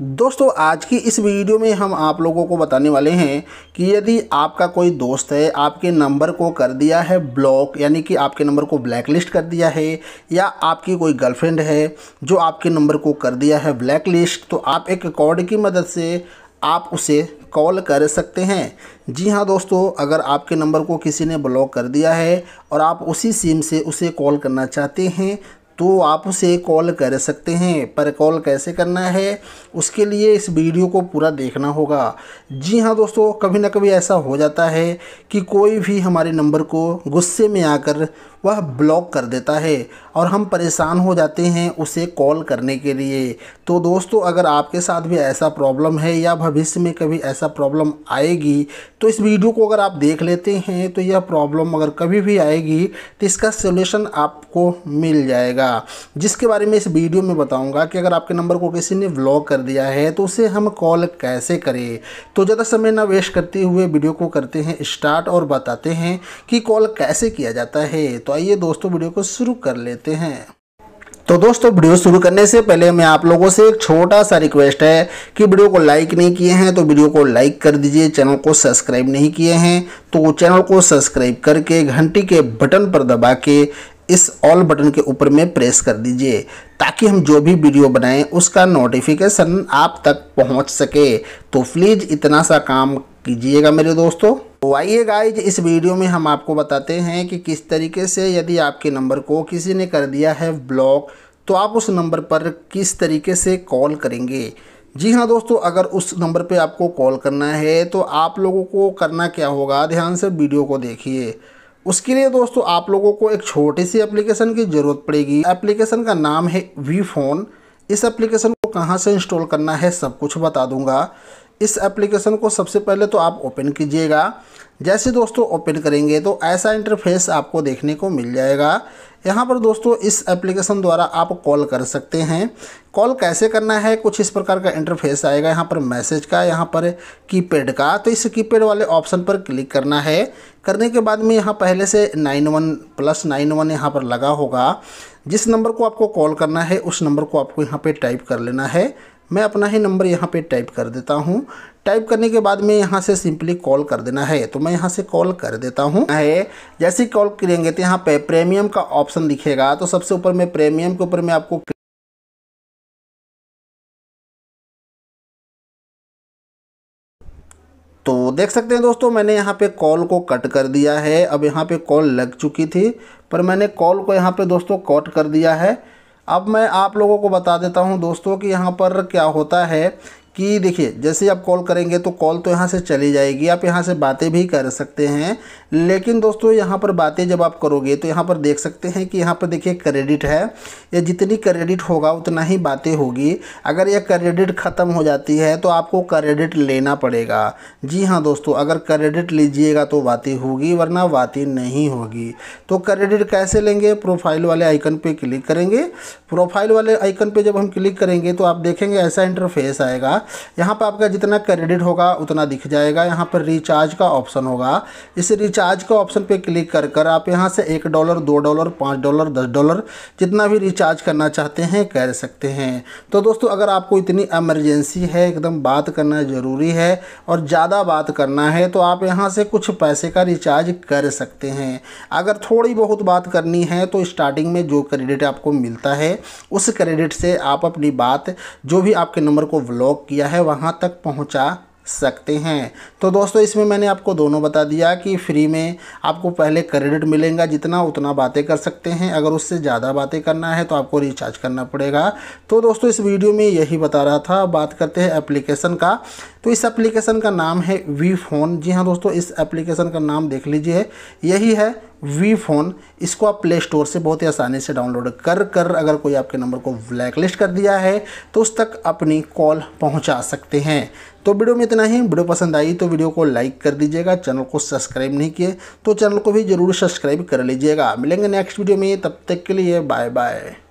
दोस्तों आज की इस वीडियो में हम आप लोगों को बताने वाले हैं कि यदि आपका कोई दोस्त है आपके नंबर को कर दिया है ब्लॉक यानी कि आपके नंबर को ब्लैक लिस्ट कर दिया है या आपकी कोई गर्लफ्रेंड है जो आपके नंबर को कर दिया है ब्लैक लिस्ट तो आप एक कॉर्ड की मदद से आप उसे कॉल कर सकते हैं जी हाँ दोस्तों अगर आपके नंबर को किसी ने ब्लॉक कर दिया है और आप उसी सिम से उसे कॉल करना चाहते हैं तो आप उसे कॉल कर सकते हैं पर कॉल कैसे करना है उसके लिए इस वीडियो को पूरा देखना होगा जी हाँ दोस्तों कभी ना कभी ऐसा हो जाता है कि कोई भी हमारे नंबर को गुस्से में आकर वह ब्लॉक कर देता है और हम परेशान हो जाते हैं उसे कॉल करने के लिए तो दोस्तों अगर आपके साथ भी ऐसा प्रॉब्लम है या भविष्य में कभी ऐसा प्रॉब्लम आएगी तो इस वीडियो को अगर आप देख लेते हैं तो यह प्रॉब्लम अगर कभी भी आएगी तो इसका सोल्यूशन आपको मिल जाएगा जिसके बारे में इस वीडियो में बताऊँगा कि अगर आपके नंबर को किसी ने ब्लॉक कर दिया है तो उसे हम कॉल कैसे करें तो ज़्यादा समय ना वेस्ट करते हुए वीडियो को करते हैं स्टार्ट और बताते हैं कि कॉल कैसे किया जाता है तो आइए दोस्तों वीडियो को शुरू कर लेते हैं तो दोस्तों वीडियो शुरू करने से पहले मैं आप लोगों से एक छोटा सा रिक्वेस्ट है कि वीडियो को लाइक नहीं किए हैं तो वीडियो को लाइक कर दीजिए चैनल को सब्सक्राइब नहीं किए हैं तो चैनल को सब्सक्राइब करके घंटी के बटन पर दबा के इस ऑल बटन के ऊपर में प्रेस कर दीजिए ताकि हम जो भी वीडियो बनाएं उसका नोटिफिकेशन आप तक पहुंच सके तो प्लीज़ इतना सा काम कीजिएगा मेरे दोस्तों तो आइए गाइज इस वीडियो में हम आपको बताते हैं कि किस तरीके से यदि आपके नंबर को किसी ने कर दिया है ब्लॉक तो आप उस नंबर पर किस तरीके से कॉल करेंगे जी हाँ दोस्तों अगर उस नंबर पे आपको कॉल करना है तो आप लोगों को करना क्या होगा ध्यान से वीडियो को देखिए उसके लिए दोस्तों आप लोगों को एक छोटी सी एप्लीकेशन की ज़रूरत पड़ेगी एप्लीकेशन का नाम है वी फोन इस एप्लीकेशन को कहाँ से इंस्टॉल करना है सब कुछ बता दूंगा इस एप्लीकेशन को सबसे पहले तो आप ओपन कीजिएगा जैसे दोस्तों ओपन करेंगे तो ऐसा इंटरफेस आपको देखने को मिल जाएगा यहाँ पर दोस्तों इस एप्लीकेशन द्वारा आप कॉल कर सकते हैं कॉल कैसे करना है कुछ इस प्रकार का इंटरफेस आएगा यहाँ पर मैसेज का यहाँ पर कीपैड का तो इस कीपैड वाले ऑप्शन पर क्लिक करना है करने के बाद में यहाँ पहले से nine one plus nine one यहाँ पर लगा होगा जिस नंबर को आपको कॉल करना है उस नंबर को आपको यहाँ पर टाइप कर लेना है मैं अपना ही नंबर यहाँ पे टाइप कर देता हूँ टाइप करने के बाद में यहाँ से सिंपली कॉल कर देना है तो मैं यहाँ से कॉल कर देता हूँ है जैसे कॉल करेंगे तो यहाँ पे प्रीमियम का ऑप्शन दिखेगा तो सबसे ऊपर में प्रीमियम के ऊपर में आपको तो देख सकते हैं दोस्तों मैंने यहाँ पे कॉल को कट कर दिया है अब यहाँ पे कॉल लग चुकी थी पर मैंने कॉल को यहाँ पे दोस्तों कॉट कर दिया है अब मैं आप लोगों को बता देता हूँ दोस्तों कि यहाँ पर क्या होता है कि देखिए जैसे आप कॉल करेंगे तो कॉल तो यहाँ से चली जाएगी आप यहाँ से बातें भी कर सकते हैं लेकिन दोस्तों यहाँ पर बातें जब आप करोगे तो यहाँ पर देख सकते हैं कि यहाँ पर देखिए क्रेडिट है या जितनी क्रेडिट होगा उतना ही बातें होगी अगर यह क्रेडिट ख़त्म हो जाती है तो आपको क्रेडिट लेना पड़ेगा जी हाँ दोस्तों अगर क्रेडिट लीजिएगा तो बातें होगी वरना बातें नहीं होगी तो क्रेडिट कैसे लेंगे प्रोफाइल वाले आइकन पर क्लिक करेंगे प्रोफाइल वाले आइकन पर जब हम क्लिक करेंगे तो आप देखेंगे ऐसा इंटरफेस आएगा यहाँ पर आपका जितना क्रेडिट होगा उतना दिख जाएगा यहाँ पर रिचार्ज का ऑप्शन होगा इस रिचार्ज का ऑप्शन पे क्लिक कर कर आप यहाँ से एक डॉलर दो डॉलर पाँच डॉलर दस डॉलर जितना भी रिचार्ज करना चाहते हैं कर सकते हैं तो दोस्तों अगर आपको इतनी एमरजेंसी है एकदम बात करना ज़रूरी है और ज़्यादा बात करना है तो आप यहाँ से कुछ पैसे का रिचार्ज कर सकते हैं अगर थोड़ी बहुत बात करनी है तो स्टार्टिंग में जो क्रेडिट आपको मिलता है उस क्रेडिट से आप अपनी बात जो भी आपके नंबर को ब्लॉक किया किया है वहाँ तक पहुँचा सकते हैं तो दोस्तों इसमें मैंने आपको दोनों बता दिया कि फ्री में आपको पहले क्रेडिट मिलेगा जितना उतना बातें कर सकते हैं अगर उससे ज़्यादा बातें करना है तो आपको रिचार्ज करना पड़ेगा तो दोस्तों इस वीडियो में यही बता रहा था बात करते हैं एप्लीकेशन का तो इस एप्लीकेशन का नाम है वी फ़ोन जी हाँ दोस्तों इस एप्लीकेशन का नाम देख लीजिए यही है वी फ़ोन इसको आप प्ले स्टोर से बहुत ही आसानी से डाउनलोड कर कर अगर कोई आपके नंबर को ब्लैक लिस्ट कर दिया है तो उस तक अपनी कॉल पहुंचा सकते हैं तो वीडियो में इतना ही वीडियो पसंद आई तो वीडियो को लाइक कर दीजिएगा चैनल को सब्सक्राइब नहीं किए तो चैनल को भी ज़रूर सब्सक्राइब कर लीजिएगा मिलेंगे नेक्स्ट वीडियो में तब तक के लिए बाय बाय